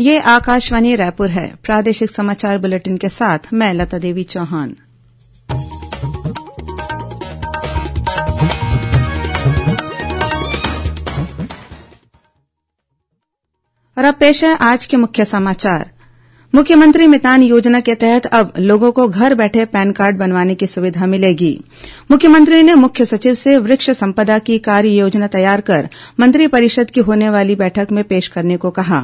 ये आकाशवाणी रायपुर है प्रादेशिक समाचार बुलेटिन के साथ मैं लता देवी चौहान और अब पेश है आज के मुख्य समाचार मुख्यमंत्री मितान योजना के तहत अब लोगों को घर बैठे पैन कार्ड बनवाने की सुविधा मिलेगी मुख्यमंत्री ने मुख्य सचिव से वृक्ष संपदा की कार्य योजना तैयार कर मंत्रिपरिषद की होने वाली बैठक में पेश करने को कहा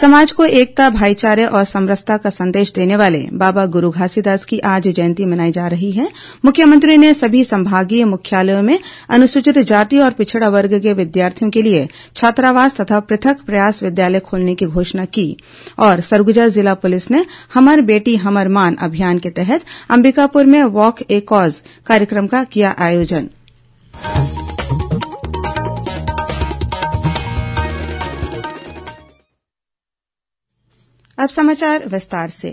समाज को एकता भाईचारे और समरसता का संदेश देने वाले बाबा गुरू घासीदास की आज जयंती मनाई जा रही है मुख्यमंत्री ने सभी संभागीय मुख्यालयों में अनुसूचित जाति और पिछड़ा वर्ग के विद्यार्थियों के लिए छात्रावास तथा पृथक प्रयास विद्यालय खोलने की घोषणा की और सरगुजा जिला पुलिस ने हमर बेटी हमर मान अभियान के तहत अंबिकापुर में वॉक ए कॉज कार्यक्रम का किया आयोजन अब समाचार विस्तार से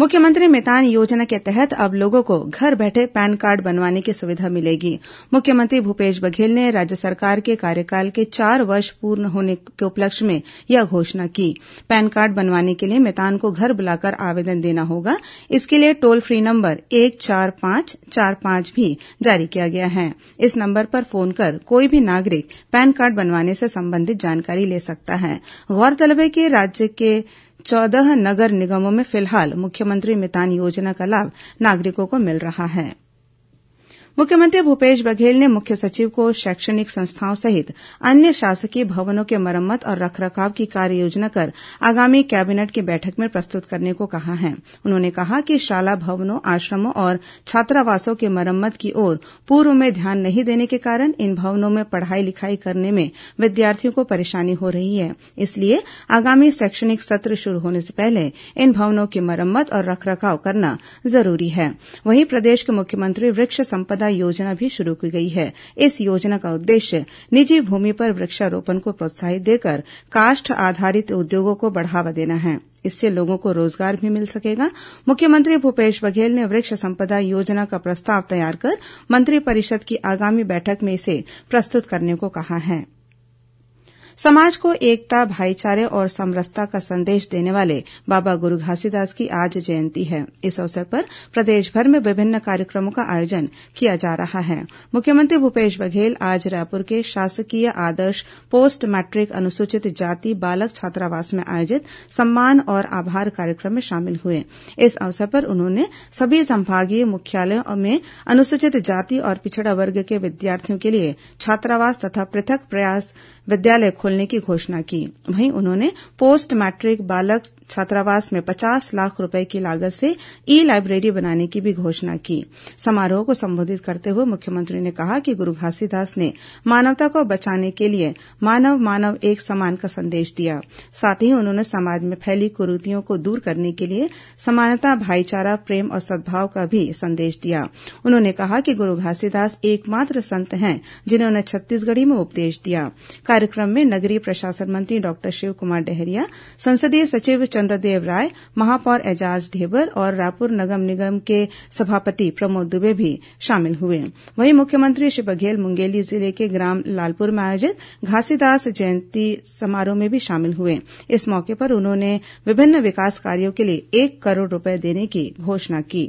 मुख्यमंत्री मितान योजना के तहत अब लोगों को घर बैठे पैन कार्ड बनवाने की सुविधा मिलेगी मुख्यमंत्री भूपेश बघेल ने राज्य सरकार के कार्यकाल के चार वर्ष पूर्ण होने के उपलक्ष्य में यह घोषणा की पैन कार्ड बनवाने के लिए मितान को घर बुलाकर आवेदन देना होगा इसके लिए टोल फ्री नंबर एक चार पांच चार पांच भी जारी किया गया है इस नंबर पर फोन कर कोई भी नागरिक पैन कार्ड बनवाने से संबंधित जानकारी ले सकता है गौरतलब है कि राज्य के चौदह नगर निगमों में फिलहाल मुख्यमंत्री मितान योजना का लाभ नागरिकों को मिल रहा है मुख्यमंत्री भूपेश बघेल ने मुख्य सचिव को शैक्षणिक संस्थाओं सहित अन्य शासकीय भवनों के मरम्मत और रखरखाव की कार्ययोजना कर आगामी कैबिनेट की बैठक में प्रस्तुत करने को कहा है उन्होंने कहा कि शाला भवनों आश्रमों और छात्रावासों की मरम्मत की ओर पूर्व में ध्यान नहीं देने के कारण इन भवनों में पढ़ाई लिखाई करने में विद्यार्थियों को परेशानी हो रही है इसलिए आगामी शैक्षणिक सत्र शुरू होने से पहले इन भवनों की मरम्मत और रखरखाव करना जरूरी है वहीं प्रदेश के मुख्यमंत्री वृक्ष संपदा संपदा योजना भी शुरू की गई है इस योजना का उद्देश्य निजी भूमि पर वृक्षारोपण को प्रोत्साहित देकर काष्ठ आधारित उद्योगों को बढ़ावा देना है इससे लोगों को रोजगार भी मिल सकेगा मुख्यमंत्री भूपेश बघेल ने वृक्ष संपदा योजना का प्रस्ताव तैयार कर मंत्रिपरिषद की आगामी बैठक में इसे प्रस्तुत करने को कहा है समाज को एकता भाईचारे और समरसता का संदेश देने वाले बाबा गुरू घासीदास की आज जयंती है इस अवसर पर प्रदेशभर में विभिन्न कार्यक्रमों का आयोजन किया जा रहा है मुख्यमंत्री भूपेश बघेल आज रायपुर के शासकीय आदर्श पोस्ट मैट्रिक अनुसूचित जाति बालक छात्रावास में आयोजित सम्मान और आभार कार्यक्रम में शामिल हुए इस अवसर पर उन्होंने सभी संभागीय मुख्यालयों में अनुसूचित जाति और पिछड़ा वर्ग के विद्यार्थियों के लिए छात्रावास तथा पृथक प्रयास विद्यालय खोलने की घोषणा की वहीं उन्होंने पोस्ट मैट्रिक बालक छात्रावास में पचास लाख रूपये की लागत से ई लाइब्रेरी बनाने की भी घोषणा की समारोह को संबोधित करते हुए मुख्यमंत्री ने कहा कि गुरू घासीदास ने मानवता को बचाने के लिए मानव मानव एक समान का संदेश दिया साथ ही उन्होंने समाज में फैली कुरूतियों को दूर करने के लिए समानता भाईचारा प्रेम और सद्भाव का भी संदेश दिया उन्होंने कहा कि गुरू घासीदास एकमात्र संत हैं जिन्होंने छत्तीसगढ़ी में उपदेश दिया कार्यक्रम में नगरीय प्रशासन मंत्री शिव कुमार डहरिया संसदीय सचिव चंद्रदेव राय महापौर एजाज ढेबर और रायपुर नगर निगम के सभापति प्रमोद दुबे भी शामिल हुए वहीं मुख्यमंत्री श्री बघेल मुंगेली जिले के ग्राम लालपुर में आयोजित घासीदास जयंती समारोह में भी शामिल हुए इस मौके पर उन्होंने विभिन्न विकास कार्यो के लिए एक करोड़ रूपये देने की घोषणा की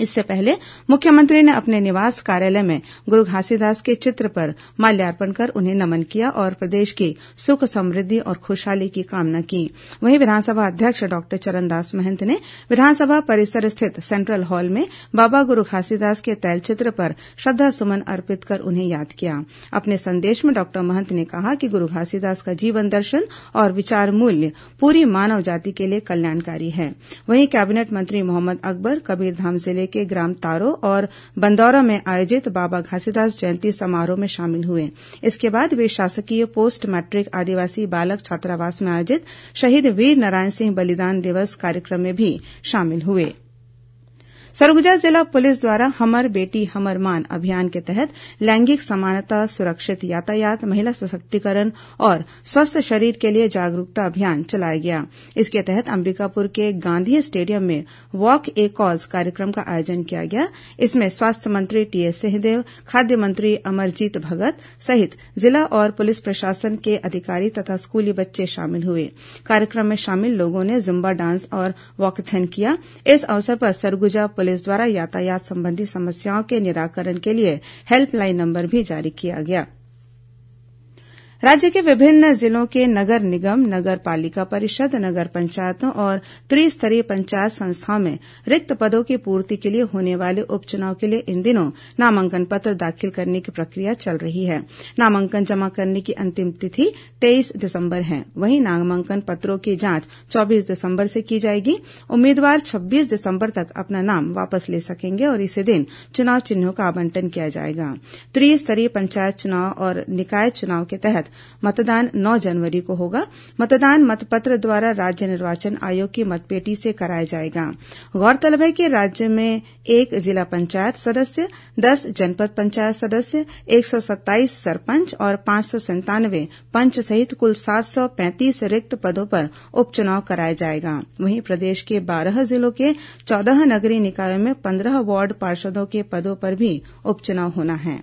इससे पहले मुख्यमंत्री ने अपने निवास कार्यालय में गुरू घासीदास के चित्र पर माल्यार्पण कर उन्हें नमन किया और प्रदेश की सुख समृद्धि और खुशहाली की कामना की वहीं विधानसभा अध्यक्ष डॉक्टर चरणदास महंत ने विधानसभा परिसर स्थित सेंट्रल हॉल में बाबा गुरू घासीदास के तैलचित्र पर श्रद्वासुमन अर्पित कर उन्हें याद किया अपने संदेश में डॉक्टर महंत ने कहा कि गुरू घासीदास का जीवन दर्शन और विचार मूल्य पूरी मानव जाति के लिए कल्याणकारी है वहीं कैबिनेट मंत्री मोहम्मद अकबर कबीरधाम जिले जिले के ग्राम तारो और बंदौरा में आयोजित बाबा घासीदास जयंती समारोह में शामिल हुए इसके बाद वे शासकीय पोस्ट मैट्रिक आदिवासी बालक छात्रावास में आयोजित शहीद वीर नारायण सिंह बलिदान दिवस कार्यक्रम में भी शामिल हुए थे सरगुजा जिला पुलिस द्वारा हमर बेटी हमर मान अभियान के तहत लैंगिक समानता सुरक्षित यातायात महिला सशक्तिकरण और स्वस्थ शरीर के लिए जागरूकता अभियान चलाया गया इसके तहत अंबिकापुर के गांधी स्टेडियम में वॉक ए कॉज कार्यक्रम का आयोजन किया गया इसमें स्वास्थ्य मंत्री टीएस सिंहदेव खाद्य मंत्री अमरजीत भगत सहित जिला और पुलिस प्रशासन के अधिकारी तथा स्कूली बच्चे शामिल हुए कार्यक्रम में शामिल लोगों ने जुम्बा डांस और वॉकथन किया इस अवसर पर सरगुजा पुलिस द्वारा यातायात संबंधी समस्याओं के निराकरण के लिए हेल्पलाइन नंबर भी जारी किया गया है राज्य के विभिन्न जिलों के नगर निगम नगर पालिका परिषद नगर पंचायतों और त्रिस्तरीय पंचायत संस्थाओं में रिक्त पदों की पूर्ति के लिए होने वाले उप चुनाव के लिए इन दिनों नामांकन पत्र दाखिल करने की प्रक्रिया चल रही है नामांकन जमा करने की अंतिम तिथि तेईस दिसंबर है वहीं नामांकन पत्रों की जांच चौबीस दिसंबर से की जाएगी उम्मीदवार छब्बीस दिसंबर तक अपना नाम वापस ले सकेंगे और इसी दिन चुनाव चिन्हों का आवंटन किया जाएगा त्रिस्तरीय पंचायत चुनाव और निकाय चुनाव के तहत मतदान नौ जनवरी को होगा मतदान मतपत्र द्वारा राज्य निर्वाचन आयोग की मतपेटी से कराया जाएगा गौरतलब है कि राज्य में एक जिला पंचायत सदस्य दस जनपद पंचायत सदस्य एक सौ सत्ताईस सरपंच और पांच सौ संतानवे पंच सहित कुल सात सौ पैंतीस रिक्त पदों पर उपचुनाव कराया जाएगा वहीं प्रदेश के बारह जिलों के चौदह नगरीय निकायों में पन्द्रह वार्ड पार्षदों के पदों पर भी उपचुनाव होना है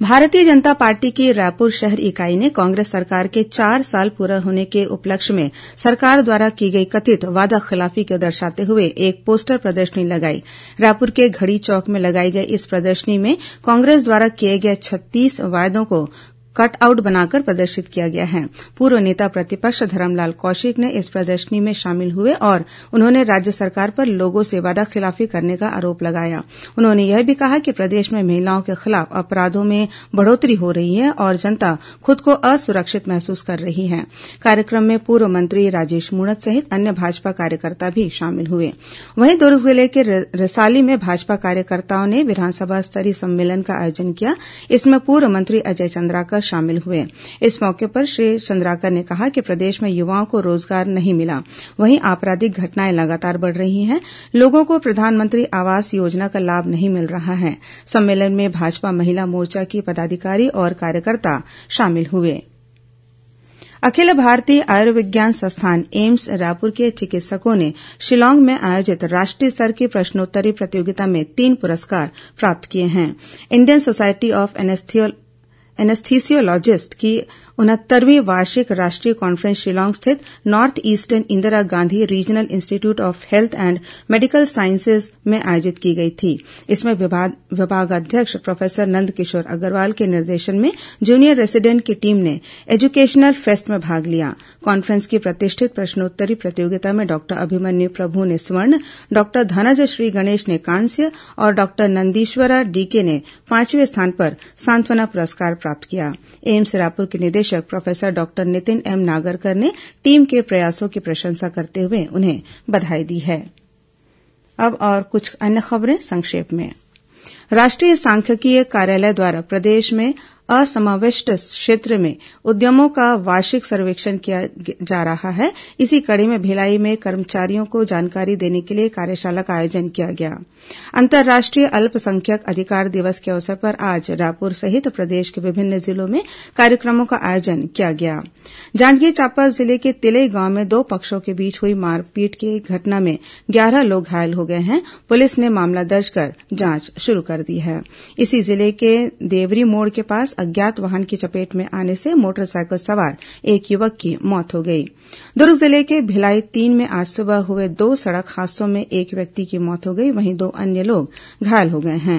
प्रदर्शन भारतीय जनता पार्टी की रायपुर शहर इकाई ने कांग्रेस सरकार के चार साल पूरे होने के उपलक्ष्य में सरकार द्वारा की गई कथित वादाखिलाफी को दर्शाते हुए एक पोस्टर प्रदर्शनी लगाई रायपुर के घड़ी चौक में लगाई गई इस प्रदर्शनी में कांग्रेस द्वारा किए गए छत्तीस वायदों को कटआउट बनाकर प्रदर्शित किया गया है पूर्व नेता प्रतिपक्ष धरमलाल कौशिक ने इस प्रदर्शनी में शामिल हुए और उन्होंने राज्य सरकार पर लोगों से वादाखिलाफी करने का आरोप लगाया उन्होंने यह भी कहा कि प्रदेश में महिलाओं के खिलाफ अपराधों में बढ़ोतरी हो रही है और जनता खुद को असुरक्षित महसूस कर रही है कार्यक्रम में पूर्व मंत्री राजेश मूणत सहित अन्य भाजपा कार्यकर्ता भी शामिल हुए वहीं दुर्ग जिले के रिसाली में भाजपा कार्यकर्ताओं ने विधानसभा स्तरीय सम्मेलन का आयोजन किया इसमें पूर्व मंत्री अजय चंद्राकर शामिल हुए इस मौके पर श्री चंद्राकर ने कहा कि प्रदेश में युवाओं को रोजगार नहीं मिला वहीं आपराधिक घटनाएं लगातार बढ़ रही हैं लोगों को प्रधानमंत्री आवास योजना का लाभ नहीं मिल रहा है सम्मेलन में भाजपा महिला मोर्चा की पदाधिकारी और कार्यकर्ता शामिल हुए अखिल भारतीय आयुर्विज्ञान संस्थान एम्स रायपुर के चिकित्सकों ने शिलांग में आयोजित राष्ट्रीय स्तर की प्रश्नोत्तरी प्रतियोगिता में तीन पुरस्कार प्राप्त किए हैं Indian society of anesthesiology anesthesiologist की उनहत्तरवीं वार्षिक राष्ट्रीय कॉन्फ्रेंस शिलांग स्थित north eastern Indira Gandhi regional institute of health and medical sciences में आयोजित की गई थी इसमें विभागाध्यक्ष प्रोफेसर नंदकिशोर अग्रवाल के निर्देशन में जूनियर रेसिडेंट की टीम ने एजुकेशनल फेस्ट में भाग लिया कॉन्फ्रेंस की प्रतिष्ठित प्रश्नोत्तरी प्रतियोगिता में डॉक्टर अभिमन्यु प्रभु ने स्वर्ण डॉक्टर धनज श्री गणेश ने कांस्य और डॉक्टर नंदीश्वरा डीके ने पांचवें स्थान पर सांत्वना पुरस्कार प्राप्त किया एम्स रायपुर के निदेश निदेशक professor doctor Nitin M Nagarkar ने टीम के प्रयासों की प्रशंसा करते हुए उन्हें बधाई दी है राष्ट्रीय सांख्यिकीय कार्यालय द्वारा प्रदेश में असमाविष्ट क्षेत्र में उद्यमों का वार्षिक सर्वेक्षण किया जा रहा है इसी कड़ी में भिलाई में कर्मचारियों को जानकारी देने के लिए कार्यशाला का आयोजन किया गया अंतर्राष्ट्रीय अल्पसंख्यक अधिकार दिवस के अवसर पर आज रायपुर सहित प्रदेश के विभिन्न जिलों में कार्यक्रमों का आयोजन किया गया जांजगीर चांपा जिले के तिलई गांव में दो पक्षों के बीच हुई मारपीट की घटना में ग्यारह लोग घायल हो गए हैं पुलिस ने मामला दर्ज कर जांच शुरू कर कर दी है इसी जिले के देवरी मोड़ के पास अज्ञात वाहन की चपेट में आने से मोटरसाइकिल सवार एक युवक की मौत हो गई दुर्ग जिले के भिलाई तीन में आज सुबह हुए दो सड़क हादसों में एक व्यक्ति की मौत हो गई वहीं दो अन्य लोग घायल हो गए हैं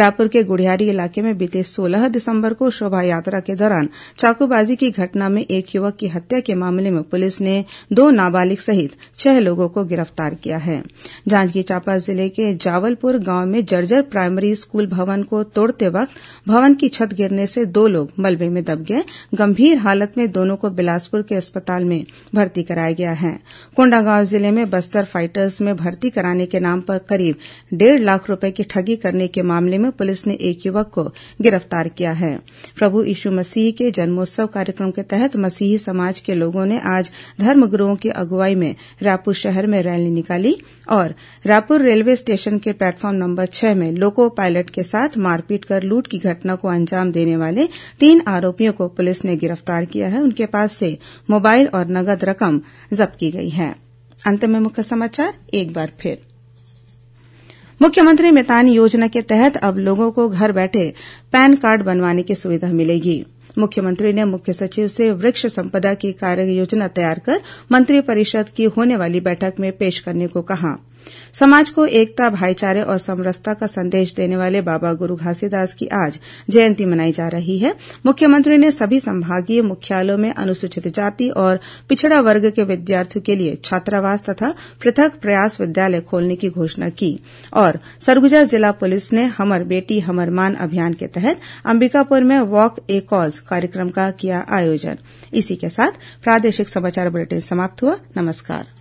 रायपुर के गुढ़ियारी इलाके में बीते सोलह दिसंबर को शोभा यात्रा के दौरान चाकूबाजी की घटना में एक युवक की हत्या के मामले में पुलिस ने दो नाबालिग सहित छह लोगों को गिरफ्तार किया है जांजगीर चांपा जिले के जावलपुर गांव में जर्जर प्राइमरी स्कूल भवन को तोड़ते वक्त भवन की छत गिरने से दो लोग मलबे में दब गए गंभीर हालत में दोनों को बिलासपुर के अस्पताल में भर्ती कराया गया है कोंडागांव जिले में बस्तर फाइटर्स में भर्ती कराने के नाम पर करीब डेढ़ लाख रूपये की ठगी करने के मामले में पुलिस ने एक युवक को गिरफ्तार किया है प्रभु यीशु मसीह के जन्मोत्सव कार्यक्रम के तहत मसीही समाज के लोगों ने आज धर्मगुरूओं की अगुवाई में रायपुर शहर में रैली निकाली और रायपुर रेलवे स्टेशन के प्लेटफॉर्म नंबर छह में लोको पायलट के साथ मारपीट कर लूट की घटना को अंजाम देने वाले तीन आरोपियों को पुलिस ने गिरफ्तार किया है उनके पास से मोबाइल और नगद रकम जब्त की गई है अंत में मुख्य समाचार एक बार फिर मुख्यमंत्री मितान योजना के तहत अब लोगों को घर बैठे पैन कार्ड बनवाने की सुविधा मिलेगी मुख्यमंत्री ने मुख्य सचिव से वृक्ष संपदा की कार्य योजना तैयार कर मंत्रिपरिषद की होने वाली बैठक में पेश करने को कहा है समाज को एकता भाईचारे और समरसता का संदेश देने वाले बाबा गुरू घासीदास की आज जयंती मनाई जा रही है मुख्यमंत्री ने सभी संभागीय मुख्यालयों में अनुसूचित जाति और पिछड़ा वर्ग के विद्यार्थियों के लिए छात्रावास तथा पृथक प्रयास विद्यालय खोलने की घोषणा की और सरगुजा जिला पुलिस ने हमर बेटी हमर मान अभियान के तहत अंबिकापुर में वॉक ए कॉज कार्यक्रम का किया आयोजन इसी के साथ प्रादेशिक समाचार बुलेटिन समाप्त हुआ नमस्कार